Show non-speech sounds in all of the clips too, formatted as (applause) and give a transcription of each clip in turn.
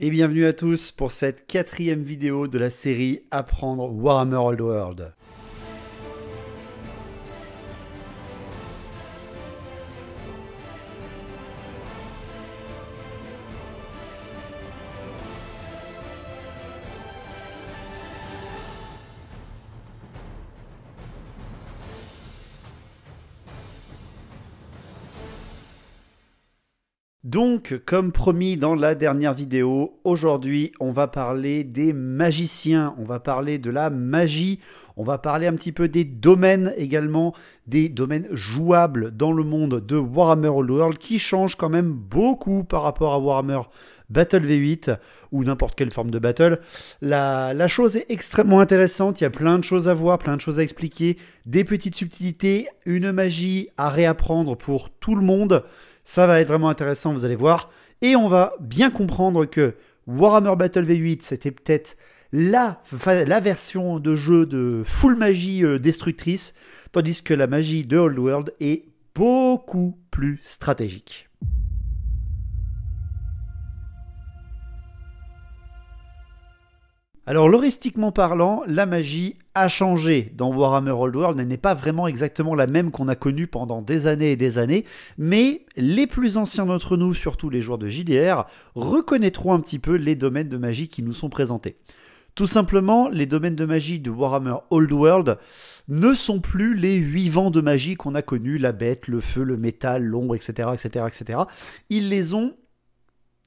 Et bienvenue à tous pour cette quatrième vidéo de la série Apprendre Warhammer Old World. Donc, comme promis dans la dernière vidéo, aujourd'hui on va parler des magiciens, on va parler de la magie, on va parler un petit peu des domaines également, des domaines jouables dans le monde de Warhammer World qui change quand même beaucoup par rapport à Warhammer Battle V8 ou n'importe quelle forme de battle. La, la, chose est extrêmement intéressante, il y a plein de choses à voir, plein de choses à expliquer, des petites subtilités, une magie à réapprendre pour tout le monde. Ça va être vraiment intéressant, vous allez voir. Et on va bien comprendre que Warhammer Battle V8, c'était peut-être la, la version de jeu de full magie euh, destructrice, tandis que la magie de Old World est beaucoup plus stratégique. Alors, loristiquement parlant, la magie a changé dans Warhammer Old World, n'est pas vraiment exactement la même qu'on a connue pendant des années et des années, mais les plus anciens d'entre nous, surtout les joueurs de JDR, reconnaîtront un petit peu les domaines de magie qui nous sont présentés. Tout simplement, les domaines de magie de Warhammer Old World ne sont plus les huit vents de magie qu'on a connus, la bête, le feu, le métal, l'ombre, etc., etc., etc. Ils les ont,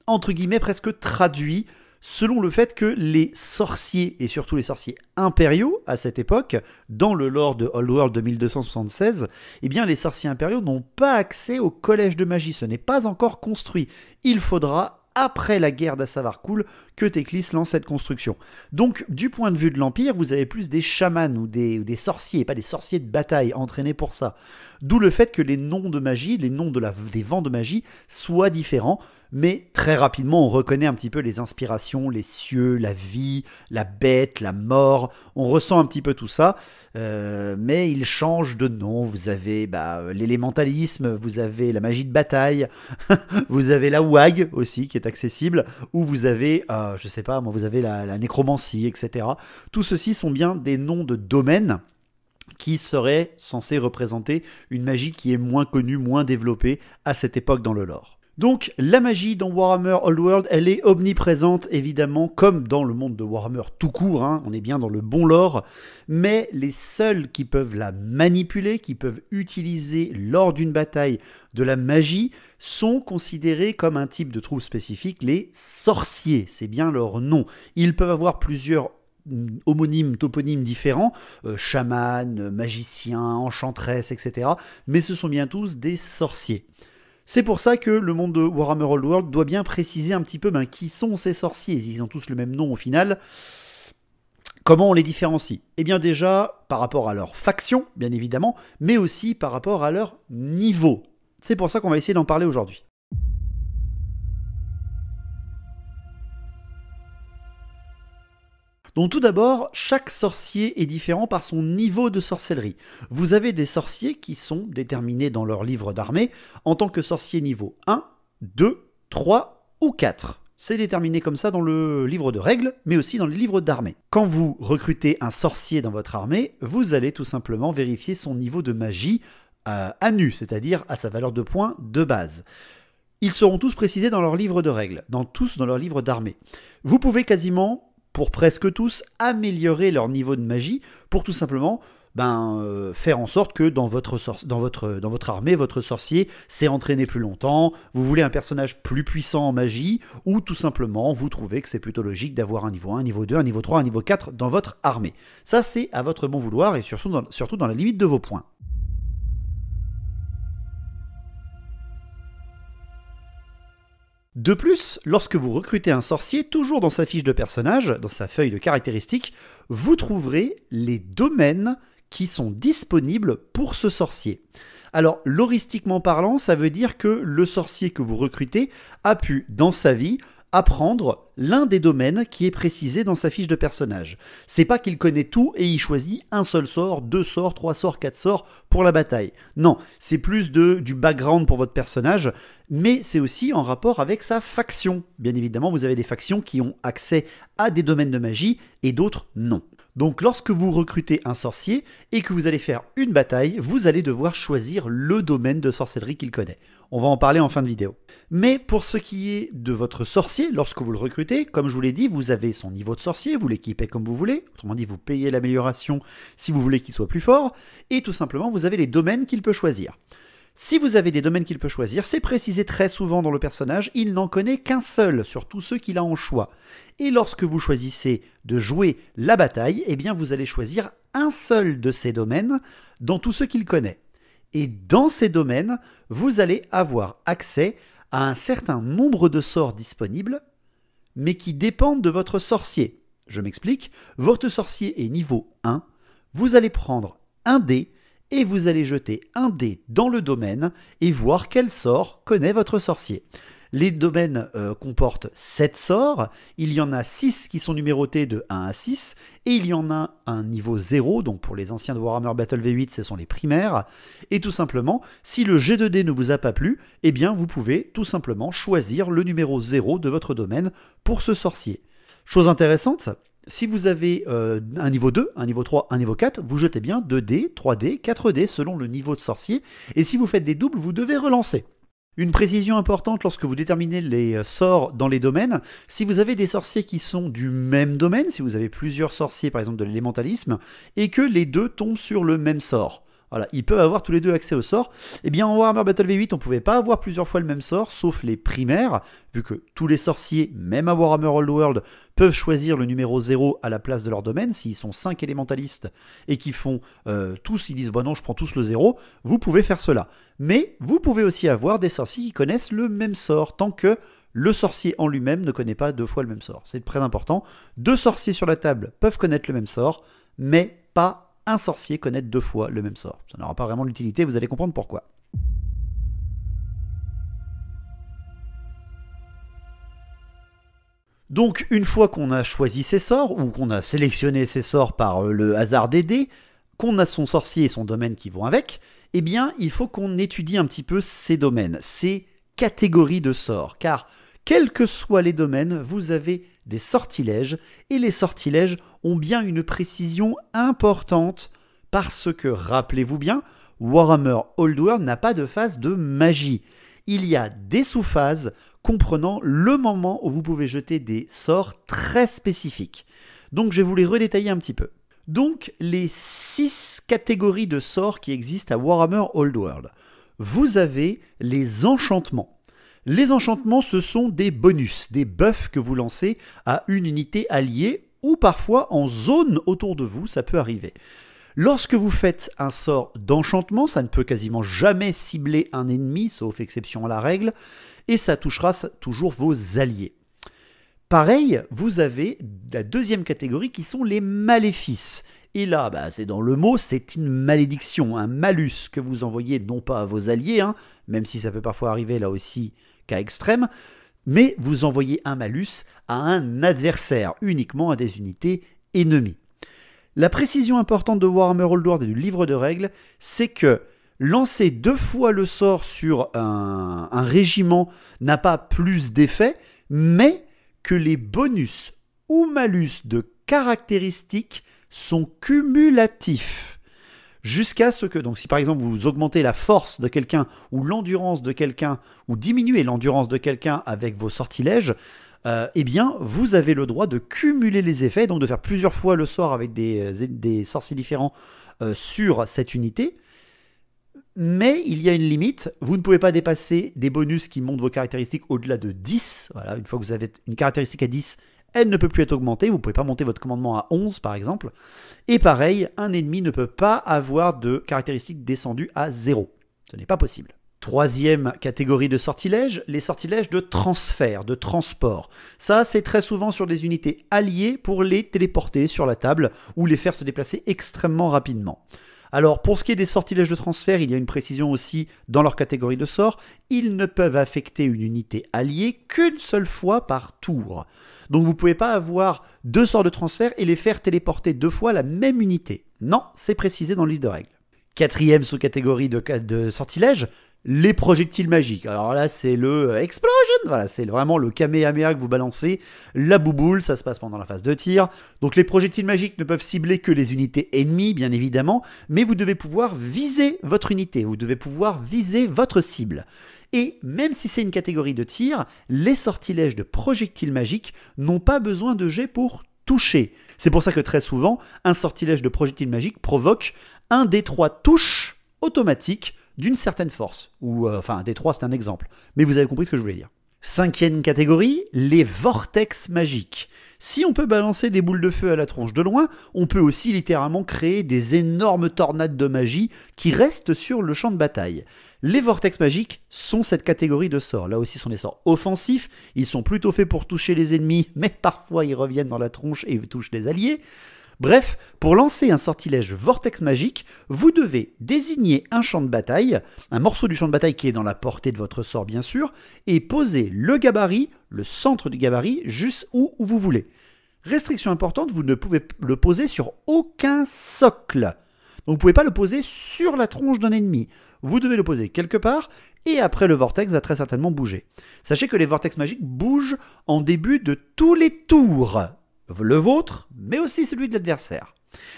entre guillemets, presque traduits selon le fait que les sorciers, et surtout les sorciers impériaux à cette époque, dans le lore de Old World de 1276, eh bien les sorciers impériaux n'ont pas accès au collège de magie, ce n'est pas encore construit. Il faudra après la guerre d'Assavarkul, que Teclis lance cette construction. Donc, du point de vue de l'Empire, vous avez plus des chamans ou des, sorciers, pas des sorciers de bataille entraînés pour ça. D'où le fait que les noms de magie, les noms des vents de magie soient différents, mais très rapidement on reconnaît un petit peu les inspirations, les cieux, la vie, la bête, la mort, on ressent un petit peu tout ça, euh, mais il change de nom, vous avez bah, l'élémentalisme, vous avez la magie de bataille, (laughs) vous avez la WAG aussi qui est accessible, ou vous avez, je euh, je sais pas, moi vous avez la, la nécromancie, etc. Tout ceci sont bien des noms de domaines qui seraient censés représenter une magie qui est moins connue, moins développée à cette époque dans le lore. Donc la magie dans Warhammer Old World, elle est omniprésente évidemment, comme dans le monde de Warhammer tout court, hein. on est bien dans le bon lore, mais les seuls qui peuvent la manipuler, qui peuvent utiliser lors d'une bataille de la magie, sont considérés comme un type de troupe spécifique, les sorciers, c'est bien leur nom. Ils peuvent avoir plusieurs homonymes, toponymes différents, euh, chamanes, magiciens, enchanteresses, etc. Mais ce sont bien tous des sorciers. C'est pour ça que le monde de Warhammer Old World doit bien préciser un petit peu ben, qui sont ces sorciers, ils ont tous le même nom au final. Comment on les différencie Eh bien déjà par rapport à leur faction, bien évidemment, mais aussi par rapport à leur niveau. C'est pour ça qu'on va essayer d'en parler aujourd'hui. Donc tout d'abord, chaque sorcier est différent par son niveau de sorcellerie. Vous avez des sorciers qui sont déterminés dans leur livre d'armée en tant que sorcier niveau 1, 2, 3 ou 4. C'est déterminé comme ça dans le livre de règles, mais aussi dans le livre d'armée. Quand vous recrutez un sorcier dans votre armée, vous allez tout simplement vérifier son niveau de magie euh, à, nu, c'est-à-dire à sa valeur de points de base. Ils seront tous précisés dans leur livre de règles, dans tous dans leur livre d'armée. Vous pouvez quasiment pour presque tous, améliorer leur niveau de magie pour tout simplement ben, euh, faire en sorte que dans votre, dans, votre, dans votre armée, votre sorcier s'est entraîné plus longtemps, vous voulez un personnage plus puissant en magie, ou tout simplement vous trouvez que c'est plutôt logique d'avoir un niveau 1, un niveau 2, un niveau 3, un niveau 4 dans votre armée. Ça c'est à votre bon vouloir et surtout surtout dans la limite de vos points. De plus, lorsque vous recrutez un sorcier, toujours dans sa fiche de personnage, dans sa feuille de caractéristiques, vous trouverez les domaines qui sont disponibles pour ce sorcier. Alors, loristiquement parlant, ça veut dire que le sorcier que vous recrutez a pu, dans sa vie, apprendre l'un des domaines qui est précisé dans sa fiche de personnage. C'est pas qu'il connaît tout et il choisit un seul sort, deux sorts, trois sorts, quatre sorts pour la bataille. Non, c'est plus de, du background pour votre personnage, mais c'est aussi en rapport avec sa faction. Bien évidemment, vous avez des factions qui ont accès à des domaines de magie et d'autres non. Donc lorsque vous recrutez un sorcier et que vous allez faire une bataille, vous allez devoir choisir le domaine de sorcellerie qu'il connaît. On va en parler en fin de vidéo. Mais pour ce qui est de votre sorcier, lorsque vous le recrutez, comme je vous l'ai dit, vous avez son niveau de sorcier, vous l'équipez comme vous voulez, autrement dit vous payez l'amélioration si vous voulez qu'il soit plus fort, et tout simplement vous avez les domaines qu'il peut choisir. Si vous avez des domaines qu'il peut choisir, c'est précisé très souvent dans le personnage, il n'en connaît qu'un seul sur tous ceux qu'il a en choix. Et lorsque vous choisissez de jouer la bataille, eh bien vous allez choisir un seul de ces domaines dans tous ceux qu'il connaît. Et dans ces domaines, vous allez avoir accès à un certain nombre de sorts disponibles, mais qui dépendent de votre sorcier. Je m'explique, votre sorcier est niveau 1, vous allez prendre un dé, et vous allez jeter un dé dans le domaine et voir quel sort connaît votre sorcier. Les domaines euh, comportent 7 sorts, il y en a 6 qui sont numérotés de 1 à 6, et il y en a un niveau 0, donc pour les anciens de Warhammer Battle V8, ce sont les primaires, et tout simplement, si le G2D ne vous a pas plu, eh bien vous pouvez tout simplement choisir le numéro 0 de votre domaine pour ce sorcier. Chose intéressante, si vous avez euh, un niveau 2, un niveau 3, un niveau 4, vous jetez bien 2D, 3D, 4D selon le niveau de sorcier. Et si vous faites des doubles, vous devez relancer. Une précision importante lorsque vous déterminez les euh, sorts dans les domaines, si vous avez des sorciers qui sont du même domaine, si vous avez plusieurs sorciers par exemple de l'élémentalisme, et que les deux tombent sur le même sort, voilà, ils peuvent avoir tous les deux accès au sort. Eh bien, en Warhammer Battle V8, on ne pouvait pas avoir plusieurs fois le même sort, sauf les primaires, vu que tous les sorciers, même à Warhammer Old World, peuvent choisir le numéro 0 à la place de leur domaine. S'ils sont 5 élémentalistes et qui font euh, tous, ils disent Bon, bah non, je prends tous le 0, vous pouvez faire cela. Mais vous pouvez aussi avoir des sorciers qui connaissent le même sort, tant que le sorcier en lui-même ne connaît pas deux fois le même sort. C'est très important. Deux sorciers sur la table peuvent connaître le même sort, mais pas un sorcier connaître deux fois le même sort. Ça n'aura pas vraiment l'utilité. vous allez comprendre pourquoi. Donc une fois qu'on a choisi ses sorts, ou qu'on a sélectionné ses sorts par euh, le hasard des dés, qu'on a son sorcier et son domaine qui vont avec, eh bien il faut qu'on étudie un petit peu ces domaines, ces catégories de sorts, car quels que soient les domaines, vous avez des sortilèges, et les sortilèges ont bien une précision importante, parce que, rappelez-vous bien, Warhammer Old World n'a pas de phase de magie. Il y a des sous-phases comprenant le moment où vous pouvez jeter des sorts très spécifiques. Donc je vais vous les redétailler un petit peu. Donc les six catégories de sorts qui existent à Warhammer Old World. Vous avez les enchantements. Les enchantements, ce sont des bonus, des buffs que vous lancez à une unité alliée ou parfois en zone autour de vous, ça peut arriver. Lorsque vous faites un sort d'enchantement, ça ne peut quasiment jamais cibler un ennemi, sauf exception à la règle, et ça touchera toujours vos alliés. Pareil, vous avez la deuxième catégorie qui sont les maléfices. Et là, bah, c'est dans le mot, c'est une malédiction, un malus que vous envoyez non pas à vos alliés, hein, même si ça peut parfois arriver là aussi cas extrême, mais vous envoyez un malus à un adversaire, uniquement à des unités ennemies. La précision importante de Warhammer Old World et du livre de règles, c'est que lancer deux fois le sort sur un régiment n'a pas plus d'effet, mais que les bonus ou malus de caractéristiques sont cumulatifs jusqu'à ce que, donc si par exemple vous augmentez la force de quelqu'un ou l'endurance de quelqu'un, ou diminuez l'endurance de quelqu'un avec vos sortilèges, euh, eh bien vous avez le droit de cumuler les effets, donc de faire plusieurs fois le sort avec des, euh, des sorciers différents euh, sur cette unité. Mais il y a une limite, vous ne pouvez pas dépasser des bonus qui montent vos caractéristiques au-delà de 10. Voilà, une fois que vous avez une caractéristique à 10, elle ne peut plus être augmentée, vous ne pouvez pas monter votre commandement à 11 par exemple. Et pareil, un ennemi ne peut pas avoir de caractéristiques descendues à 0. Ce n'est pas possible. Troisième catégorie de sortilèges, les sortilèges de transfert, de transport. Ça, c'est très souvent sur des unités alliées pour les téléporter sur la table ou les faire se déplacer extrêmement rapidement. Alors pour ce qui est des sortilèges de transfert, il y a une précision aussi dans leur catégorie de sorts, ils ne peuvent affecter une unité alliée qu'une seule fois par tour. Donc vous ne pouvez pas avoir deux sorts de transfert et les faire téléporter deux fois la même unité. Non, c'est précisé dans le livre de règles. Quatrième sous-catégorie de, de sortilège, les projectiles magiques. Alors là, c'est le euh, explosion, voilà, c'est vraiment le kamehameha que vous balancez, la bouboule, ça se passe pendant la phase de tir. Donc les projectiles magiques ne peuvent cibler que les unités ennemies, bien évidemment, mais vous devez pouvoir viser votre unité, vous devez pouvoir viser votre cible. Et même si c'est une catégorie de tir, les sortilèges de projectiles magiques n'ont pas besoin de jet pour toucher. C'est pour ça que très souvent, un sortilège de projectiles magiques provoque un des trois touches automatiques d'une certaine force, ou euh, enfin des trois c'est un exemple, mais vous avez compris ce que je voulais dire. Cinquième catégorie, les vortex magiques. Si on peut balancer des boules de feu à la tronche de loin, on peut aussi littéralement créer des énormes tornades de magie qui restent sur le champ de bataille. Les vortex magiques sont cette catégorie de sorts. Là aussi, sont des sorts offensifs. Ils sont plutôt faits pour toucher les ennemis, mais parfois ils reviennent dans la tronche et touchent les alliés. Bref, pour lancer un sortilège vortex magique, vous devez désigner un champ de bataille, un morceau du champ de bataille qui est dans la portée de votre sort bien sûr, et poser le gabarit, le centre du gabarit, juste où vous voulez. Restriction importante, vous ne pouvez le poser sur aucun socle. Donc vous ne pouvez pas le poser sur la tronche d'un ennemi. Vous devez le poser quelque part et après le vortex va très certainement bouger. Sachez que les vortex magiques bougent en début de tous les tours le vôtre, mais aussi celui de l'adversaire.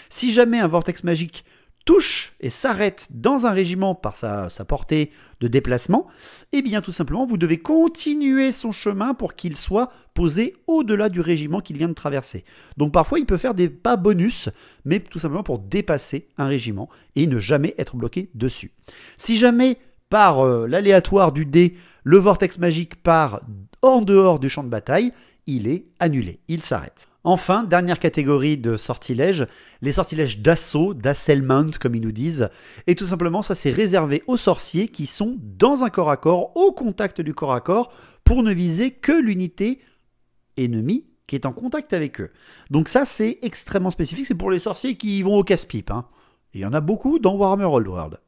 Si jamais un vortex magique touche et s'arrête dans un régiment par sa, portée de déplacement, eh bien tout simplement vous devez continuer son chemin pour qu'il soit posé au-delà du régiment qu'il vient de traverser. Donc parfois il peut faire des pas bonus, mais tout simplement pour dépasser un régiment et ne jamais être bloqué dessus. Si jamais par euh, l'aléatoire du dé, le vortex magique part en dehors du champ de bataille, il est annulé, il s'arrête. Enfin, dernière catégorie de sortilèges, les sortilèges d'assaut, d'assailment comme ils nous disent. Et tout simplement, ça c'est réservé aux sorciers qui sont dans un corps à corps, au contact du corps à corps, pour ne viser que l'unité ennemie qui est en contact avec eux. Donc ça c'est extrêmement spécifique, c'est pour les sorciers qui vont au casse-pipe. Hein. Il y en a beaucoup dans Warhammer Old World.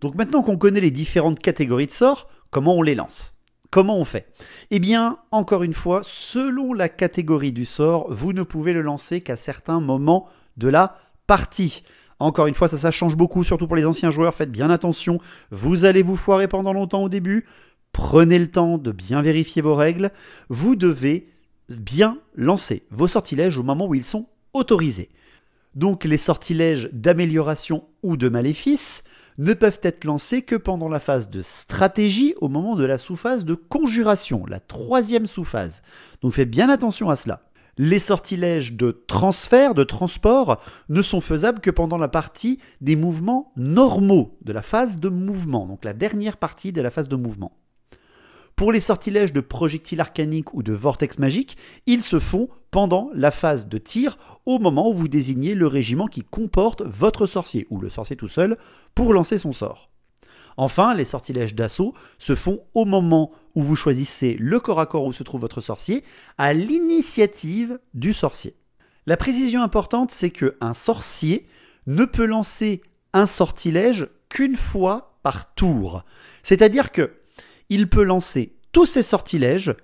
Donc maintenant qu'on connaît les différentes catégories de sorts, comment on les lance Comment on fait Eh bien, encore une fois, selon la catégorie du sort, vous ne pouvez le lancer qu'à certains moments de la partie. Encore une fois, ça, ça change beaucoup, surtout pour les anciens joueurs. Faites bien attention. Vous allez vous foirer pendant longtemps au début. Prenez le temps de bien vérifier vos règles. Vous devez bien lancer vos sortilèges au moment où ils sont autorisés. Donc les sortilèges d'amélioration ou de maléfice, ne peuvent être lancés que pendant la phase de stratégie au moment de la sous-phase de conjuration, la troisième sous-phase. Donc faites bien attention à cela. Les sortilèges de transfert, de transport, ne sont faisables que pendant la partie des mouvements normaux, de la phase de mouvement, donc la dernière partie de la phase de mouvement. Pour les sortilèges de projectiles arcaniques ou de vortex magiques, ils se font pendant la phase de tir, au moment où vous désignez le régiment qui comporte votre sorcier, ou le sorcier tout seul, pour lancer son sort. Enfin, les sortilèges d'assaut se font au moment où vous choisissez le corps à corps où se trouve votre sorcier, à l'initiative du sorcier. La précision importante, c'est qu'un sorcier ne peut lancer un sortilège qu'une fois par tour. C'est-à-dire que il peut lancer tous ses sortilèges,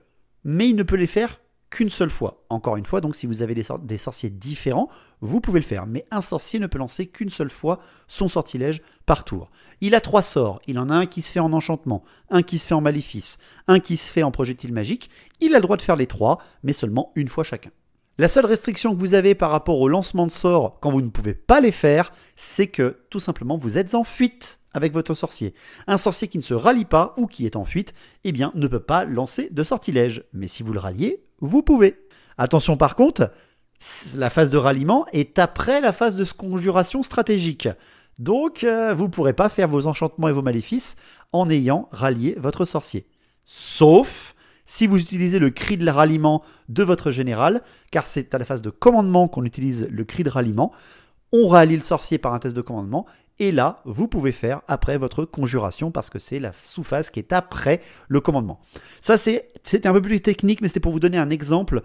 mais il ne peut les faire qu'une seule fois. Encore une fois, donc si vous avez des, sorciers différents, vous pouvez le faire. Mais un sorcier ne peut lancer qu'une seule fois son sortilège par tour. Il a trois sorts. Il en a un qui se fait en enchantement, un qui se fait en maléfice, un qui se fait en projectile magique. Il a le droit de faire les trois, mais seulement une fois chacun. La seule restriction que vous avez par rapport au lancement de sorts quand vous ne pouvez pas les faire, c'est que tout simplement vous êtes en fuite avec votre sorcier. Un sorcier qui ne se rallie pas ou qui est en fuite, eh bien, ne peut pas lancer de sortilège. Mais si vous le ralliez, vous pouvez. Attention par contre, la phase de ralliement est après la phase de conjuration stratégique. Donc, euh, vous ne pourrez pas faire vos enchantements et vos maléfices en ayant rallié votre sorcier. Sauf si vous utilisez le cri de ralliement de votre général, car c'est à la phase de commandement qu'on utilise le cri de ralliement. On rallie le sorcier par un test de commandement, et là, vous pouvez faire après votre conjuration parce que c'est la sous-phase qui est après le commandement. Ça, c'était un peu plus technique, mais c'était pour vous donner un exemple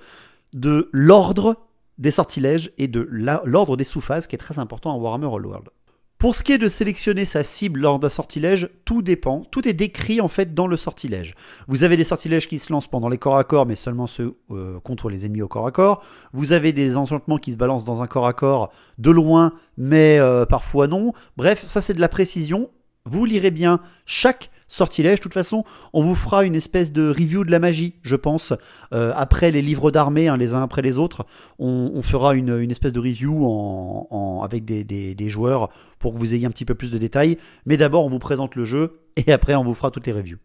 de l'ordre des sortilèges et de l'ordre des sous-phases qui est très important en Warhammer World. Pour ce qui est de sélectionner sa cible lors d'un sortilège, tout dépend, tout est décrit en fait dans le sortilège. Vous avez des sortilèges qui se lancent pendant les corps à corps, mais seulement ceux euh, contre les ennemis au corps à corps. Vous avez des enchantements qui se balancent dans un corps à corps de loin, mais euh, parfois non. Bref, ça c'est de la précision. Vous lirez bien chaque Sortilège. De toute façon, on vous fera une espèce de review de la magie, je pense, euh, après les livres d'armée, hein, les uns après les autres. On, fera une, espèce de review en, avec des, des joueurs pour que vous ayez un petit peu plus de détails. Mais d'abord, on vous présente le jeu et après, on vous fera toutes les reviews.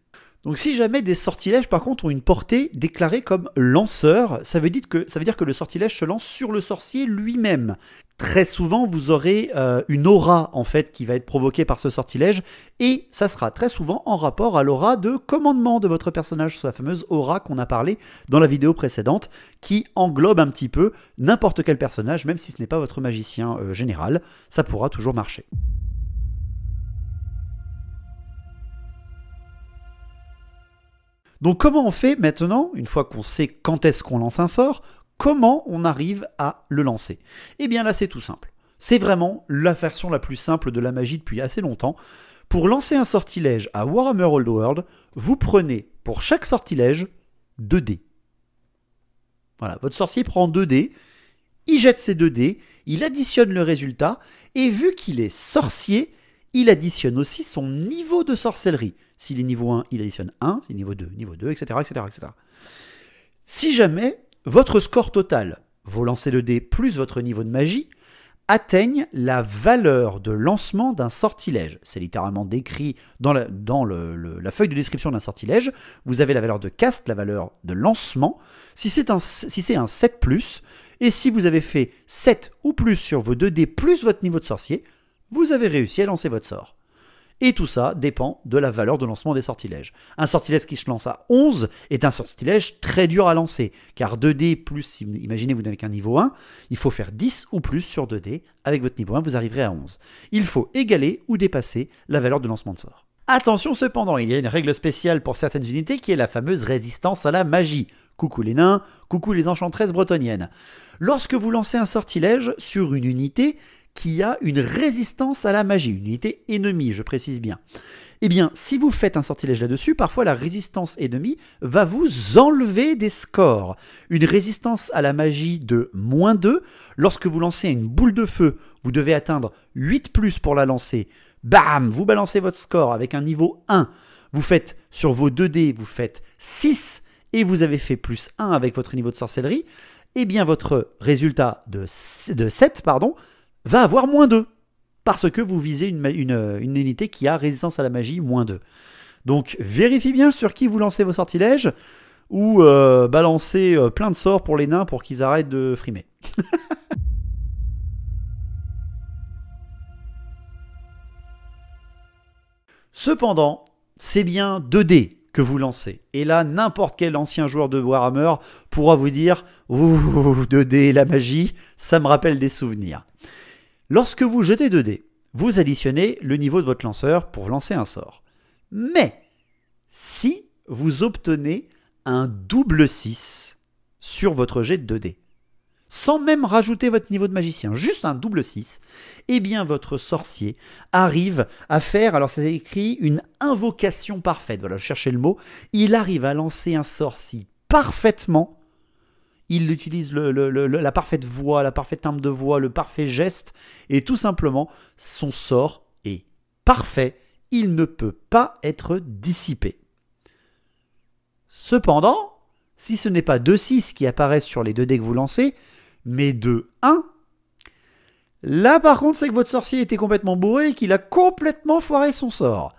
Donc si jamais des sortilèges par contre ont une portée déclarée comme lanceur, ça veut, dire que, le sortilège se lance sur le sorcier lui-même. Très souvent vous aurez euh, une aura en fait qui va être provoquée par ce sortilège et ça sera très souvent en rapport à l'aura de commandement de votre personnage, la fameuse aura qu'on a parlé dans la vidéo précédente qui englobe un petit peu n'importe quel personnage, même si ce n'est pas votre magicien euh, général, ça pourra toujours marcher. Donc comment on fait maintenant, une fois qu'on sait quand est-ce qu'on lance un sort, comment on arrive à le lancer Eh bien là c'est tout simple. C'est vraiment la version la plus simple de la magie depuis assez longtemps. Pour lancer un sortilège à Warhammer Old World, vous prenez pour chaque sortilège 2 dés. Voilà, votre sorcier prend 2 dés, il jette ses 2 dés, il additionne le résultat, et vu qu'il est sorcier, il additionne aussi son niveau de sorcellerie. S'il est niveau 1, il additionne 1, s'il est niveau 2, niveau 2, etc., Si jamais votre score total, vos lancers de dés plus votre niveau de magie, atteignent la valeur de lancement d'un sortilège. C'est littéralement décrit dans, la, feuille de description d'un sortilège. Vous avez la valeur de cast, la valeur de lancement. Si c'est un, si un 7+, et si vous avez fait 7 ou plus sur vos 2 dés plus votre niveau de sorcier, vous avez réussi à lancer votre sort. Et tout ça dépend de la valeur de lancement des sortilèges. Un sortilège qui se lance à 11 est un sortilège très dur à lancer, car 2D plus, imaginez vous n'avez qu'un niveau 1, il faut faire 10 ou plus sur 2D, avec votre niveau 1 vous arriverez à 11. Il faut égaler ou dépasser la valeur de lancement de sort. Attention cependant, il y a une règle spéciale pour certaines unités qui est la fameuse résistance à la magie. Coucou les nains, coucou les enchanteresses bretonniennes. Lorsque vous lancez un sortilège sur une unité, qui a une résistance à la magie, une unité ennemie, je précise bien. Eh bien, si vous faites un sortilège là-dessus, parfois la résistance ennemie va vous enlever des scores. Une résistance à la magie de moins 2, lorsque vous lancez une boule de feu, vous devez atteindre 8 plus pour la lancer. Bam Vous balancez votre score avec un niveau 1. Vous faites sur vos 2 dés, vous faites 6 et vous avez fait plus 1 avec votre niveau de sorcellerie. Eh bien, votre résultat de, de 7, pardon, va avoir moins 2. Parce que vous visez euh, une, unité qui a résistance à la magie moins 2. Donc vérifiez bien sur qui vous lancez vos sortilèges ou euh, balancez euh, plein de sorts pour les nains pour qu'ils arrêtent de frimer. (laughs) Cependant, c'est bien 2D que vous lancez. Et là, n'importe quel ancien joueur de Warhammer pourra vous dire Ouh, 2D, la magie, ça me rappelle des souvenirs. Lorsque vous jetez 2 dés, vous additionnez le niveau de votre lanceur pour lancer un sort. Mais si vous obtenez un double 6 sur votre jet de 2 dés, sans même rajouter votre niveau de magicien, juste un double 6, eh bien votre sorcier arrive à faire, alors c'est écrit, une invocation parfaite, voilà, je cherchais le mot, il arrive à lancer un sort si parfaitement il utilise la parfaite voix, la parfaite timbre de voix, le parfait geste, et tout simplement, son sort est parfait, il ne peut pas être dissipé. Cependant, si ce n'est pas 2-6 qui apparaissent sur les deux dés que vous lancez, mais 2-1, là par contre c'est que votre sorcier était complètement bourré et qu'il a complètement foiré son sort.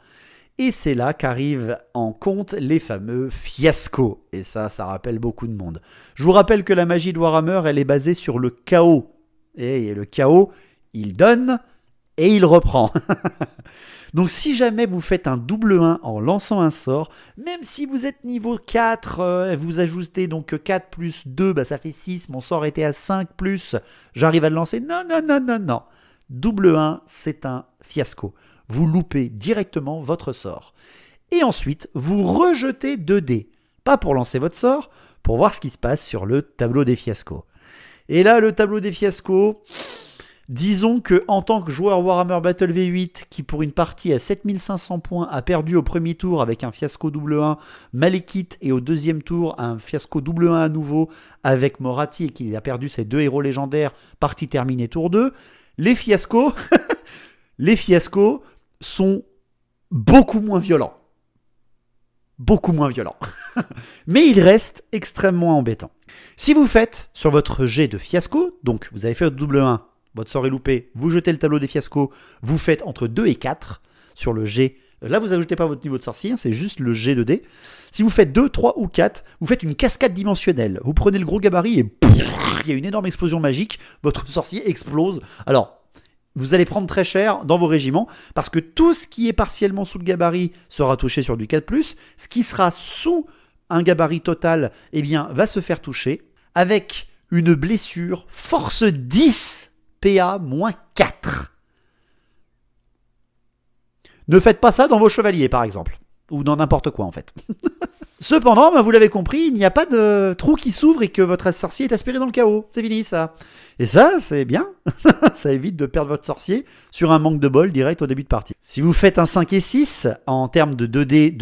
Et c'est là qu'arrivent en compte les fameux fiascos. Et ça, ça rappelle beaucoup de monde. Je vous rappelle que la magie de Warhammer, elle est basée sur le chaos. Et le chaos, il donne et il reprend. (laughs) Donc si jamais vous faites un double 1 en lançant un sort, même si vous êtes niveau 4, euh, vous ajoutez donc 4 plus 2, bah, ça fait 6, mon sort était à 5 plus, j'arrive à le lancer. Non, non, non, non, non. Double 1, c'est un fiasco vous loupez directement votre sort. Et ensuite, vous rejetez 2 dés, pas pour lancer votre sort, pour voir ce qui se passe sur le tableau des fiascos. Et là, le tableau des fiascos, disons que en tant que joueur Warhammer Battle V8, qui pour une partie à 7500 points a perdu au premier tour avec un fiasco double 1 Malekit et au deuxième tour un fiasco double 1 à nouveau avec Morati et qui a perdu ses deux héros légendaires, partie terminée tour 2, les fiascos, (laughs) les fiascos, sont beaucoup moins violents. Beaucoup moins violents. (laughs) Mais ils restent extrêmement embêtants. Si vous faites sur votre jet de fiasco, donc vous avez fait votre double 1, votre sort est loupé, vous jetez le tableau des fiascos, vous faites entre 2 et 4 sur le jet. Euh, là, vous n'ajoutez pas votre niveau de sorcier, hein, c'est juste le G de D. Si vous faites 2, 3 ou 4, vous faites une cascade dimensionnelle. Vous prenez le gros gabarit et il y a une énorme explosion magique, votre sorcier explose. Alors, vous allez prendre très cher dans vos régiments parce que tout ce qui est partiellement sous le gabarit sera touché sur du 4 ⁇ ce qui sera sous un gabarit total eh bien, va se faire toucher avec une blessure force 10 PA-4. Ne faites pas ça dans vos chevaliers par exemple, ou dans n'importe quoi en fait. (laughs) Cependant, ben, vous l'avez compris, il n'y a pas de trou qui s'ouvre et que votre sorcier est aspiré dans le chaos. C'est fini ça. Et ça, c'est bien. (laughs) ça évite de perdre votre sorcier sur un manque de bol direct au début de partie. Si vous faites un 5 et 6 en termes de 2D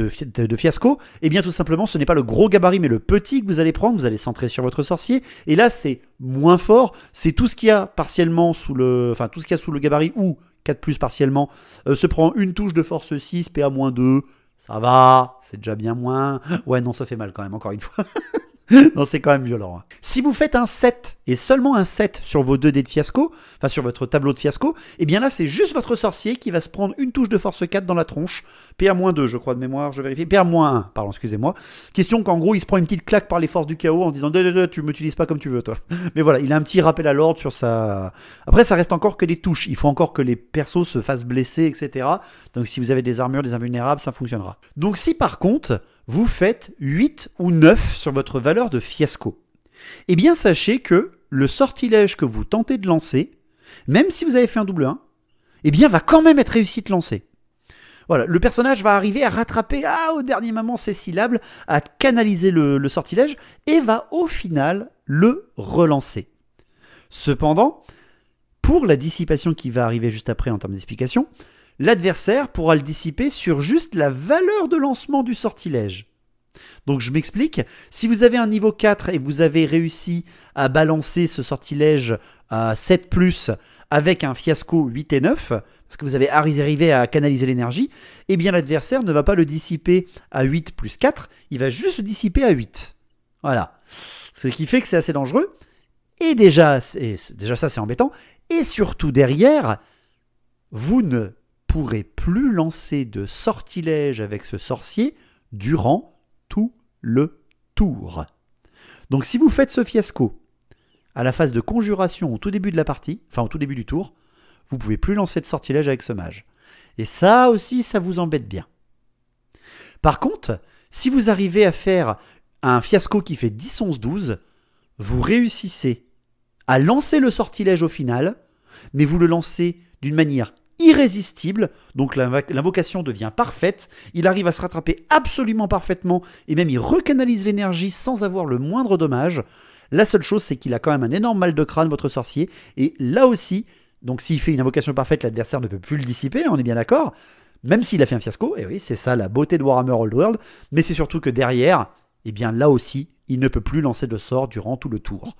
de, fiasco, eh bien tout simplement, ce n'est pas le gros gabarit mais le petit que vous allez prendre. Vous allez centrer sur votre sorcier. Et là, c'est moins fort. C'est tout ce qu'il y a partiellement sous le, enfin tout ce qu'il y a sous le gabarit ou 4 plus partiellement euh, se prend une touche de force 6, PA-2. Ça va, c'est déjà bien moins. Ouais, non, ça fait mal quand même, encore une fois. (laughs) (laughs) non, c'est quand même violent. Hein. Si vous faites un 7 et seulement un 7 sur vos 2 dés de fiasco, enfin sur votre tableau de fiasco, et eh bien là c'est juste votre sorcier qui va se prendre une touche de force 4 dans la tronche, PR-2 je crois de mémoire, je vérifie, PR-1, pardon, excusez-moi. Question qu'en gros il se prend une petite claque par les forces du chaos en se disant « tu m'utilises pas comme tu veux toi (laughs) ». Mais voilà, il a un petit rappel à l'ordre sur sa... Après ça reste encore que des touches, il faut encore que les persos se fassent blesser, etc. Donc si vous avez des armures, des invulnérables, ça fonctionnera. Donc si par contre vous faites 8 ou 9 sur votre valeur de fiasco, eh bien sachez que le sortilège que vous tentez de lancer, même si vous avez fait un double 1, eh bien va quand même être réussi de lancer. Voilà, le personnage va arriver à rattraper ah, au dernier moment ses syllabes, à canaliser le sortilège et va au final le relancer. Cependant, pour la dissipation qui va arriver juste après en termes d'explication, l'adversaire pourra le dissiper sur juste la valeur de lancement du sortilège. Donc je m'explique, si vous avez un niveau 4 et vous avez réussi à balancer ce sortilège à 7 ⁇ avec un fiasco 8 et 9, parce que vous avez arrivé à canaliser l'énergie, eh bien l'adversaire ne va pas le dissiper à 8 plus 4, il va juste le dissiper à 8. Voilà. Ce qui fait que c'est assez dangereux. Et déjà, et déjà ça c'est embêtant. Et surtout derrière, vous ne pourrez plus lancer de sortilège avec ce sorcier durant tout le tour. Donc si vous faites ce fiasco à la phase de conjuration au tout début de la partie, enfin au tout début du tour, vous pouvez plus lancer de sortilège avec ce mage. Et ça aussi, ça vous embête bien. Par contre, si vous arrivez à faire un fiasco qui fait 10, 11, 12, vous réussissez à lancer le sortilège au final, mais vous le lancez d'une manière irrésistible, donc l'invocation devient parfaite, il arrive à se rattraper absolument parfaitement, et même il recanalise l'énergie sans avoir le moindre dommage. La seule chose, c'est qu'il a quand même un énorme mal de crâne, votre sorcier, et là aussi, donc s'il fait une invocation parfaite, l'adversaire ne peut plus le dissiper, on est bien d'accord, même s'il a fait un fiasco, et oui, c'est ça la beauté de Warhammer Old World, mais c'est surtout que derrière, et eh bien là aussi, il ne peut plus lancer de sort durant tout le tour.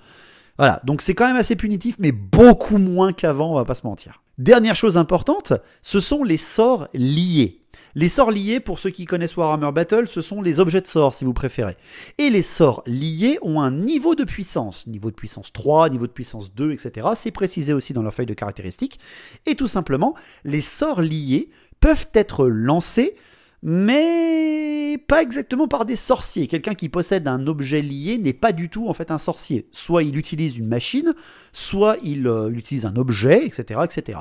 Voilà, donc c'est quand même assez punitif, mais beaucoup moins qu'avant, on va pas se mentir. Dernière chose importante, ce sont les sorts liés. Les sorts liés, pour ceux qui connaissent Warhammer Battle, ce sont les objets de sorts, si vous préférez. Et les sorts liés ont un niveau de puissance. Niveau de puissance 3, niveau de puissance 2, etc. C'est précisé aussi dans leur feuille de caractéristiques. Et tout simplement, les sorts liés peuvent être lancés mais pas exactement par des sorciers. Quelqu'un qui possède un objet lié n'est pas du tout en fait un sorcier. Soit il utilise une machine, soit il, euh, utilise un objet, etc., etc.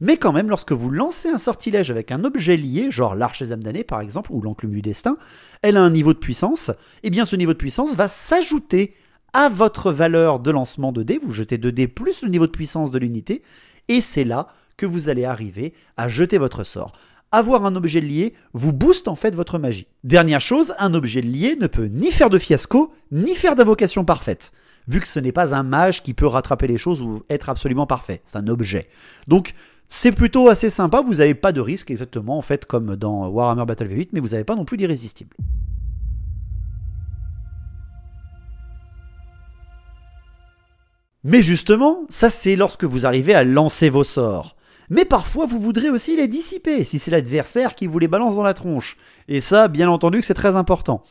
Mais quand même, lorsque vous lancez un sortilège avec un objet lié, genre l'arche des âmes par exemple, ou l'enclume du destin, elle a un niveau de puissance, et eh bien ce niveau de puissance va s'ajouter à votre valeur de lancement de dés, vous jetez 2 dés plus le niveau de puissance de l'unité, et c'est là que vous allez arriver à jeter votre sort avoir un objet lié vous booste en fait votre magie. Dernière chose, un objet lié ne peut ni faire de fiasco, ni faire d'invocation parfaite. Vu que ce n'est pas un mage qui peut rattraper les choses ou être absolument parfait, c'est un objet. Donc c'est plutôt assez sympa, vous n'avez pas de risque exactement en fait comme dans Warhammer Battle V8, mais vous n'avez pas non plus d'irrésistible. Mais justement, ça c'est lorsque vous arrivez à lancer vos sorts mais parfois vous voudrez aussi les dissiper, si c'est l'adversaire qui vous les balance dans la tronche. Et ça, bien entendu que c'est très important.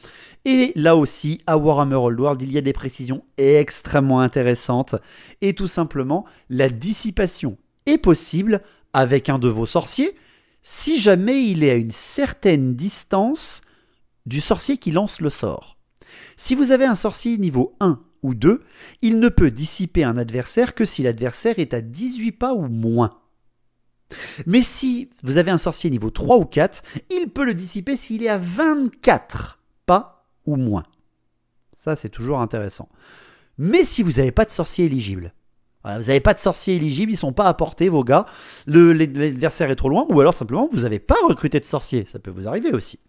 Et là aussi, à Warhammer Old World, il y a des précisions extrêmement intéressantes, et tout simplement, la dissipation est possible avec un de vos sorciers, si jamais il est à une certaine distance du sorcier qui lance le sort. Si vous avez un sorcier niveau 1 ou 2, il ne peut dissiper un adversaire que si l'adversaire est à 18 pas ou moins. Mais si vous avez un sorcier niveau 3 ou 4, il peut le dissiper s'il est à 24 pas ou moins. Ça, c'est toujours intéressant. Mais si vous n'avez pas de sorcier éligible, vous n'avez pas de sorcier éligible, ils ne sont pas à portée vos gars, l'adversaire est trop loin, ou alors simplement vous n'avez pas recruté de sorcier, ça peut vous arriver aussi.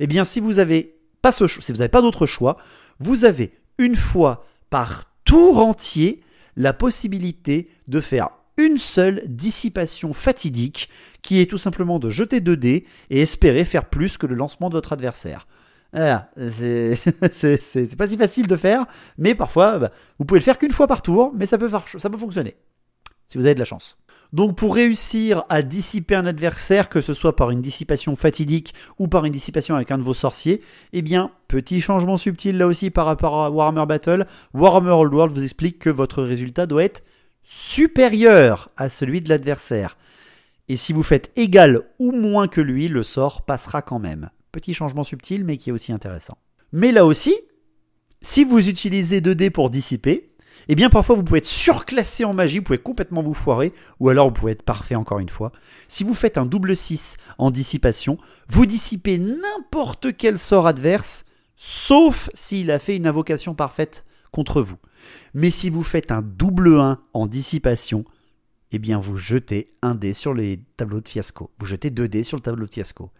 Eh bien, si vous n'avez pas, si vous pas d'autre choix, vous avez une fois par tour entier la possibilité de faire une seule dissipation fatidique, qui est tout simplement de jeter 2 dés et espérer faire plus que le lancement de votre adversaire. (laughs) c'est pas si facile de faire, mais parfois, bah, vous pouvez le faire qu'une fois par tour, mais ça peut, ça peut fonctionner, si vous avez de la chance. Donc pour réussir à dissiper un adversaire, que ce soit par une dissipation fatidique ou par une dissipation avec un de vos sorciers, eh bien, petit changement subtil là aussi par rapport à Warhammer Battle, Warhammer Old World vous explique que votre résultat doit être supérieur à celui de l'adversaire. Et si vous faites égal ou moins que lui, le sort passera quand même. Petit changement subtil, mais qui est aussi intéressant. Mais là aussi, si vous utilisez 2 dés pour dissiper, et eh bien parfois vous pouvez être surclassé en magie, vous pouvez complètement vous foirer, ou alors vous pouvez être parfait encore une fois. Si vous faites un double 6 en dissipation, vous dissipez n'importe quel sort adverse, sauf s'il a fait une invocation parfaite contre vous. Mais si vous faites un double 1 en dissipation, eh bien vous jetez un dé sur les tableaux de fiasco. Vous jetez deux dés sur le tableau de fiasco.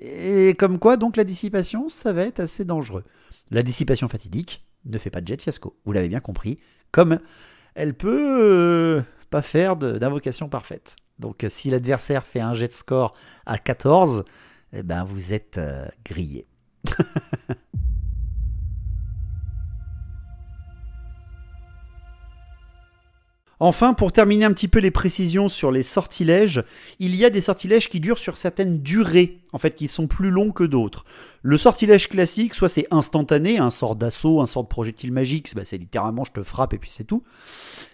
Et comme quoi, donc la dissipation, ça va être assez dangereux. La dissipation fatidique ne fait pas de jet fiasco. Vous l'avez bien compris. Comme elle peut euh, pas faire d'invocation parfaite. Donc euh, si l'adversaire fait un jet de score à 14, eh ben vous êtes euh, grillé. (laughs) Enfin, pour terminer un petit peu les précisions sur les sortilèges, il y a des sortilèges qui durent sur certaines durées, en fait, qui sont plus longs que d'autres. Le sortilège classique, soit c'est instantané, un sort d'assaut, un sort de projectile magique, bah, c'est littéralement je te frappe et puis c'est tout.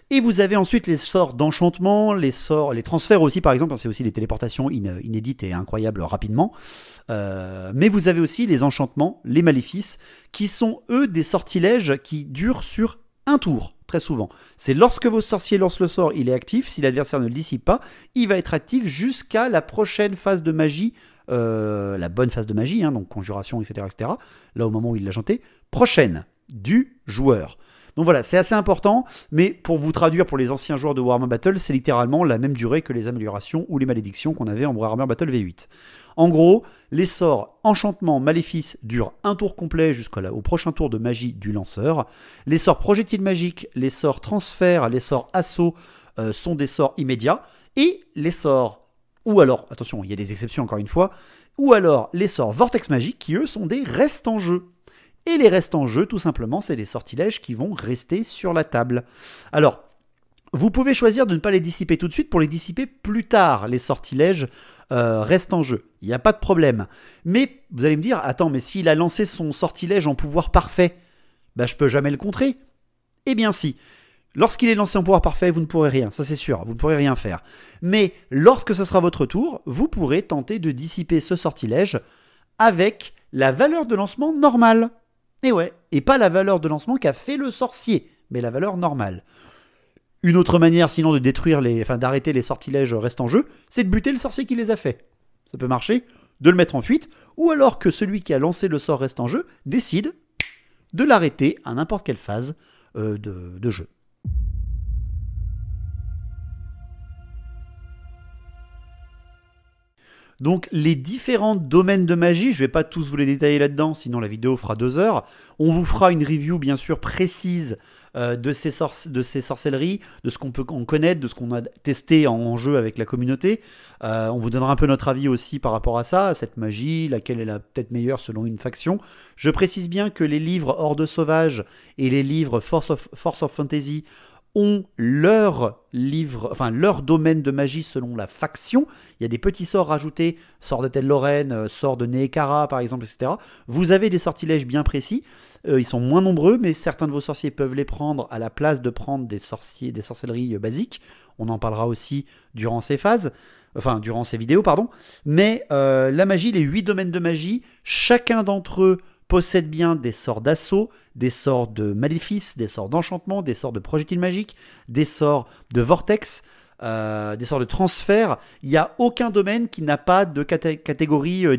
Et vous avez ensuite les sorts d'enchantement, les sorts, les transferts aussi par exemple, hein, c'est aussi les téléportations inédites et incroyables rapidement. Euh, mais vous avez aussi les enchantements, les maléfices, qui sont eux des sortilèges qui durent sur un tour souvent. C'est lorsque vos sorciers lancent le sort, il est actif. Si l'adversaire ne le dissipe pas, il va être actif jusqu'à la prochaine phase de magie, euh, la bonne phase de magie, hein, donc conjuration, etc., etc. Là, au moment où il l'a chanté, prochaine du joueur. Donc voilà, c'est assez important, mais pour vous traduire pour les anciens joueurs de Warhammer Battle, c'est littéralement la même durée que les améliorations ou les malédictions qu'on avait en Warhammer Battle V8. En gros, les sorts enchantement maléfice durent un tour complet jusqu'au prochain tour de magie du lanceur. Les sorts projectiles magiques, les sorts transfert, les sorts assaut euh, sont des sorts immédiats. Et les sorts, ou alors, attention, il y a des exceptions encore une fois, ou alors les sorts vortex magiques qui eux sont des restes en jeu. Et les restes en jeu, tout simplement, c'est les sortilèges qui vont rester sur la table. Alors, vous pouvez choisir de ne pas les dissiper tout de suite pour les dissiper plus tard, les sortilèges euh, restent en jeu. Il n'y a pas de problème. Mais vous allez me dire, attends, mais s'il a lancé son sortilège en pouvoir parfait, bah je peux jamais le contrer. Eh bien si. Lorsqu'il est lancé en pouvoir parfait, vous ne pourrez rien, ça c'est sûr, vous ne pourrez rien faire. Mais lorsque ce sera votre tour, vous pourrez tenter de dissiper ce sortilège avec la valeur de lancement normale. Et eh ouais, et pas la valeur de lancement qu'a fait le sorcier, mais la valeur normale. Une autre manière sinon de détruire les, enfin d'arrêter les sortilèges restant en jeu, c'est de buter le sorcier qui les a fait. Ça peut marcher, de le mettre en fuite, ou alors que celui qui a lancé le sort reste en jeu décide de l'arrêter à n'importe quelle phase euh, de jeu. Donc les différents domaines de magie, je ne vais pas tous vous les détailler là-dedans, sinon la vidéo fera deux heures. On vous fera une review bien sûr précise euh, de, ces de ces sorcelleries, de ce qu'on peut en connaître, de ce qu'on a testé en, jeu avec la communauté. Euh, on vous donnera un peu notre avis aussi par rapport à ça, à cette magie, laquelle est la peut-être meilleure selon une faction. Je précise bien que les livres Horde Sauvage et les livres Force of Fantasy ont leur livre, enfin leur domaine de magie selon la faction. Il y a des petits sorts rajoutés, sort de Lorraine, euh, sort de Neekara par exemple, etc. Vous avez des sortilèges bien précis. Euh, ils sont moins nombreux, mais certains de vos sorciers peuvent les prendre à la place de prendre des sorciers, des sorcelleries euh, basiques. On en parlera aussi durant ces phases, enfin durant ces vidéos, pardon. Mais la magie, les huit domaines de magie, chacun d'entre eux possède bien des sorts d'assaut, des sorts de maléfices, des sorts d'enchantement, des sorts de projectiles magiques, des sorts de vortex, euh, des sorts de transfert. Il n'y a aucun domaine qui n'a pas de catégories catégorie euh,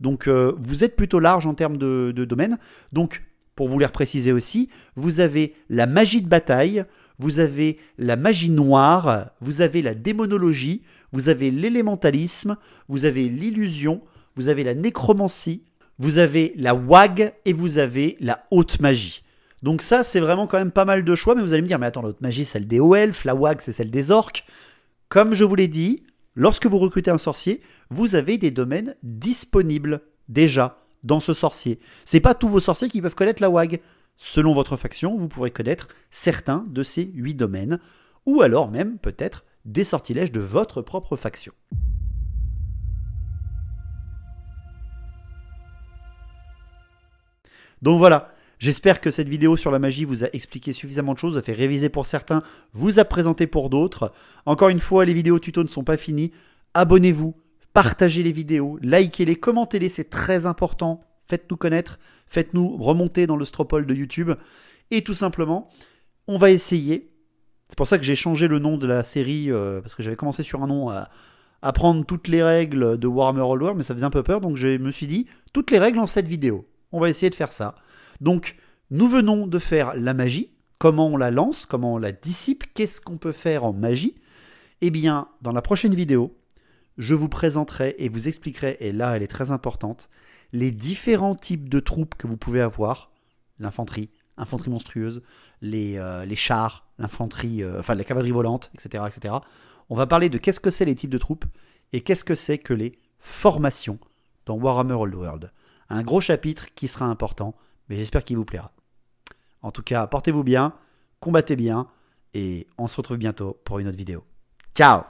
Donc euh, vous êtes plutôt large en termes de, domaines. Donc pour vous les préciser aussi, vous avez la magie de bataille, vous avez la magie noire, vous avez la démonologie, vous avez l'élémentalisme, vous avez l'illusion, vous avez la nécromancie, vous avez la WAG et vous avez la haute magie. Donc ça, c'est vraiment quand même pas mal de choix, mais vous allez me dire, mais attends, la haute magie, c'est celle des Welf, la WAG, c'est celle des orques. Comme je vous l'ai dit, lorsque vous recrutez un sorcier, vous avez des domaines disponibles déjà dans ce sorcier. n'est pas tous vos sorciers qui peuvent connaître la WAG. Selon votre faction, vous pourrez connaître certains de ces huit domaines, ou alors même peut-être des sortilèges de votre propre faction. Donc voilà, j'espère que cette vidéo sur la magie vous a expliqué suffisamment de choses, a fait réviser pour certains, vous a présenté pour d'autres. Encore une fois, les vidéos tuto ne sont pas finies. Abonnez-vous, partagez les vidéos, likez-les, commentez-les, c'est très important. Faites-nous connaître, faites-nous remonter dans le stropole de YouTube. Et tout simplement, on va essayer. C'est pour ça que j'ai changé le nom de la série, euh, parce que j'avais commencé sur un nom à, prendre toutes les règles de Warhammer All War, mais ça faisait un peu peur, donc je me suis dit, toutes les règles en cette vidéo. On va essayer de faire ça. Donc, nous venons de faire la magie. Comment on la lance Comment on la dissipe Qu'est-ce qu'on peut faire en magie Eh bien, dans la prochaine vidéo, je vous présenterai et vous expliquerai, et là elle est très importante, les différents types de troupes que vous pouvez avoir. L'infanterie, infanterie monstrueuse, les, euh, chars, l'infanterie, euh, enfin la cavalerie volante, etc., etc. On va parler de qu'est-ce que c'est les types de troupes et qu'est-ce que c'est que les formations dans Warhammer Old World un gros chapitre qui sera important, mais j'espère qu'il vous plaira. En tout cas, portez-vous bien, combattez bien, et on se retrouve bientôt pour une autre vidéo. Ciao